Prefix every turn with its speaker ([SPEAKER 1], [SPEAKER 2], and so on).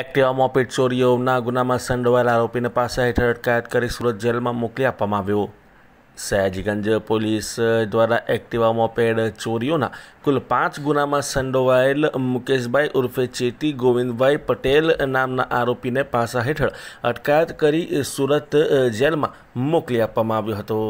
[SPEAKER 1] એક્ટિવામાં પેટચોરીઓના ગુનામાં સંડોવાયેલા આરોપીને પાસા હેઠળ અટકાયત કરી સુરત જેલમાં મોકલી આપવામાં આવ્યો સયાજીગંજ પોલીસ દ્વારા એક્ટિવા મોપેડ ચોરીઓના કુલ પાંચ ગુનામાં સંડોવાયેલ મુકેશભાઈ ઉર્ફે ચેટી ગોવિંદભાઈ પટેલ નામના આરોપીને પાસા હેઠળ અટકાયત કરી સુરત જેલમાં મોકલી આપવામાં આવ્યો હતો